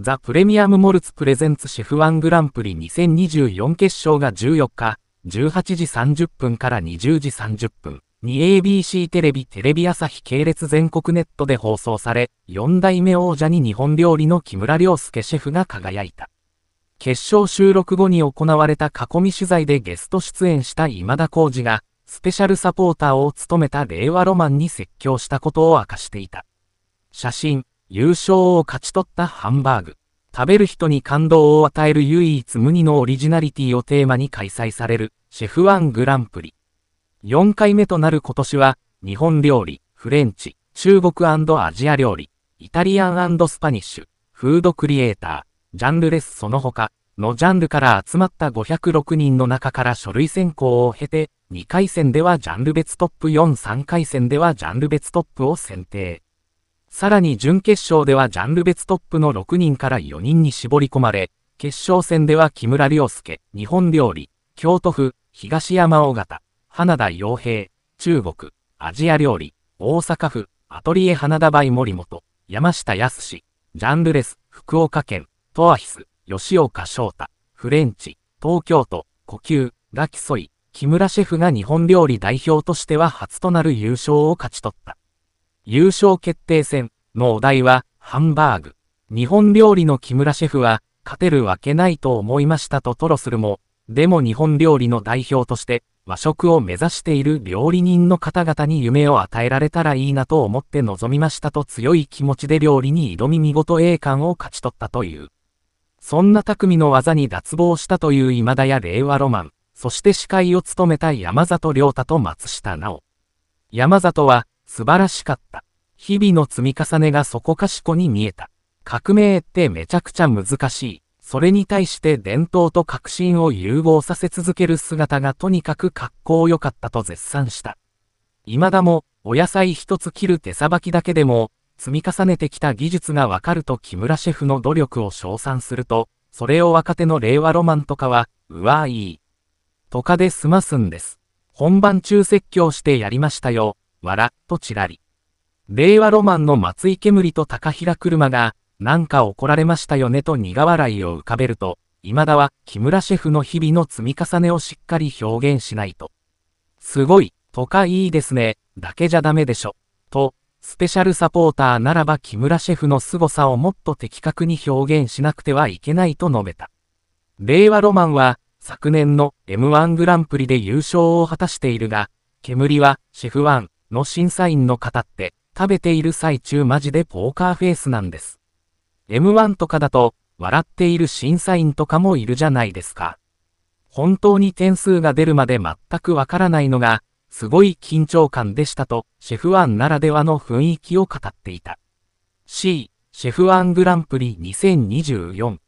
ザ・プレミアム・モルツ・プレゼンツシェフワングランプリ2024決勝が14日、18時30分から20時30分に ABC テレビテレビ朝日系列全国ネットで放送され、4代目王者に日本料理の木村良介シェフが輝いた。決勝収録後に行われた囲み取材でゲスト出演した今田浩二が、スペシャルサポーターを務めた令和ロマンに説教したことを明かしていた。写真、優勝を勝ち取ったハンバーグ。食べる人に感動を与える唯一無二のオリジナリティをテーマに開催されるシェフワングランプリ。4回目となる今年は、日本料理、フレンチ、中国アジア料理、イタリアンスパニッシュ、フードクリエイター、ジャンルレスその他のジャンルから集まった506人の中から書類選考を経て、2回戦ではジャンル別トップ4、3回戦ではジャンル別トップを選定。さらに準決勝ではジャンル別トップの6人から4人に絞り込まれ、決勝戦では木村良介、日本料理、京都府、東山大型、花田洋平、中国、アジア料理、大阪府、アトリエ花田梅森本、山下康史、ジャンルレス、福岡県、トアヒス、吉岡翔太、フレンチ、東京都、呼吸、ラキソイ、木村シェフが日本料理代表としては初となる優勝を勝ち取った。優勝決定戦のお題は、ハンバーグ。日本料理の木村シェフは、勝てるわけないと思いましたと吐露するも、でも日本料理の代表として、和食を目指している料理人の方々に夢を与えられたらいいなと思って臨みましたと強い気持ちで料理に挑み見事栄冠を勝ち取ったという。そんな匠の技に脱帽したという今田や令和ロマン、そして司会を務めた山里亮太と松下奈緒。山里は、素晴らしかった。日々の積み重ねがそこかしこに見えた。革命ってめちゃくちゃ難しい。それに対して伝統と革新を融合させ続ける姿がとにかく格好良かったと絶賛した。未だも、お野菜一つ切る手さばきだけでも、積み重ねてきた技術がわかると木村シェフの努力を称賛すると、それを若手の令和ロマンとかは、うわーいい。とかで済ますんです。本番中説教してやりましたよ。笑っとちらり。令和ロマンの松井煙と高平車が、なんか怒られましたよねと苦笑いを浮かべると、今田は木村シェフの日々の積み重ねをしっかり表現しないと。すごい、とかいいですね、だけじゃダメでしょ、と、スペシャルサポーターならば木村シェフの凄さをもっと的確に表現しなくてはいけないと述べた。令和ロマンは、昨年の M1 グランプリで優勝を果たしているが、煙はシェフ1、の審査員の方って、食べている最中マジでポーカーフェイスなんです。M1 とかだと、笑っている審査員とかもいるじゃないですか。本当に点数が出るまで全くわからないのが、すごい緊張感でしたと、シェフワンならではの雰囲気を語っていた。C、シェフワングランプリ2024